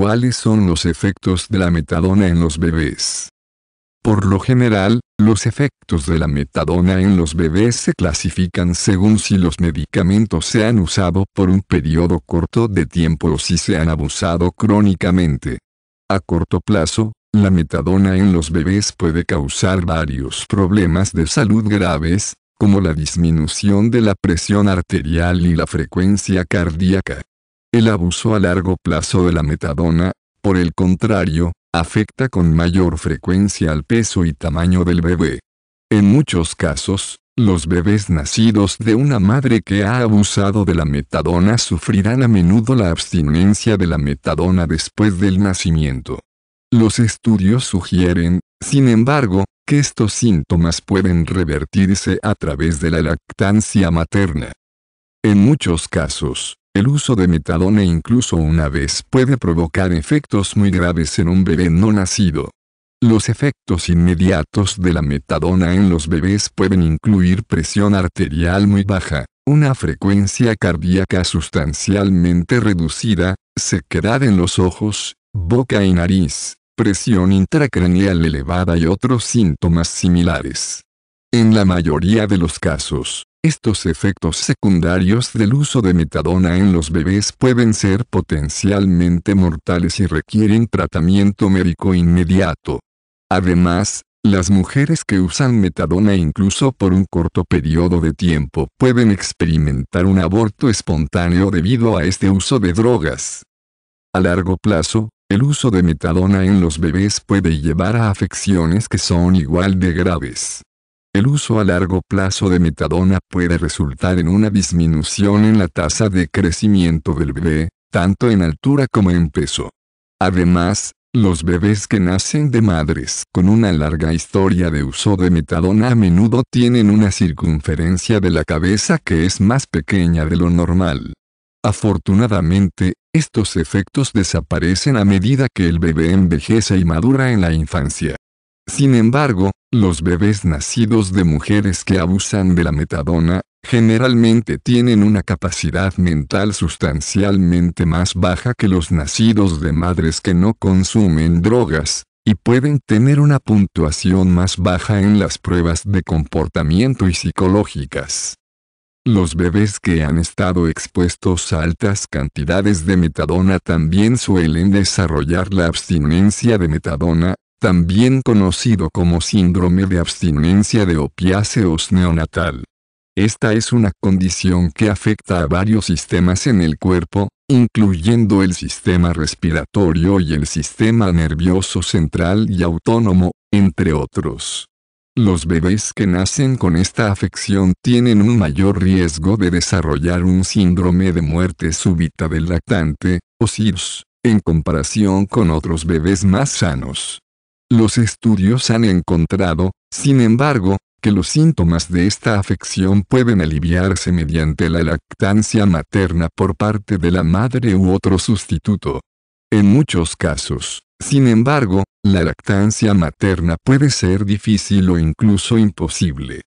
¿Cuáles son los efectos de la metadona en los bebés? Por lo general, los efectos de la metadona en los bebés se clasifican según si los medicamentos se han usado por un periodo corto de tiempo o si se han abusado crónicamente. A corto plazo, la metadona en los bebés puede causar varios problemas de salud graves, como la disminución de la presión arterial y la frecuencia cardíaca. El abuso a largo plazo de la metadona, por el contrario, afecta con mayor frecuencia al peso y tamaño del bebé. En muchos casos, los bebés nacidos de una madre que ha abusado de la metadona sufrirán a menudo la abstinencia de la metadona después del nacimiento. Los estudios sugieren, sin embargo, que estos síntomas pueden revertirse a través de la lactancia materna. En muchos casos, el uso de metadona incluso una vez puede provocar efectos muy graves en un bebé no nacido. Los efectos inmediatos de la metadona en los bebés pueden incluir presión arterial muy baja, una frecuencia cardíaca sustancialmente reducida, sequedad en los ojos, boca y nariz, presión intracraneal elevada y otros síntomas similares. En la mayoría de los casos, estos efectos secundarios del uso de metadona en los bebés pueden ser potencialmente mortales y requieren tratamiento médico inmediato. Además, las mujeres que usan metadona incluso por un corto periodo de tiempo pueden experimentar un aborto espontáneo debido a este uso de drogas. A largo plazo, el uso de metadona en los bebés puede llevar a afecciones que son igual de graves. El uso a largo plazo de metadona puede resultar en una disminución en la tasa de crecimiento del bebé, tanto en altura como en peso. Además, los bebés que nacen de madres con una larga historia de uso de metadona a menudo tienen una circunferencia de la cabeza que es más pequeña de lo normal. Afortunadamente, estos efectos desaparecen a medida que el bebé envejece y madura en la infancia. Sin embargo, los bebés nacidos de mujeres que abusan de la metadona, generalmente tienen una capacidad mental sustancialmente más baja que los nacidos de madres que no consumen drogas, y pueden tener una puntuación más baja en las pruebas de comportamiento y psicológicas. Los bebés que han estado expuestos a altas cantidades de metadona también suelen desarrollar la abstinencia de metadona, también conocido como síndrome de abstinencia de opiáceos neonatal. Esta es una condición que afecta a varios sistemas en el cuerpo, incluyendo el sistema respiratorio y el sistema nervioso central y autónomo, entre otros. Los bebés que nacen con esta afección tienen un mayor riesgo de desarrollar un síndrome de muerte súbita del lactante, o SIRS, en comparación con otros bebés más sanos. Los estudios han encontrado, sin embargo, que los síntomas de esta afección pueden aliviarse mediante la lactancia materna por parte de la madre u otro sustituto. En muchos casos, sin embargo, la lactancia materna puede ser difícil o incluso imposible.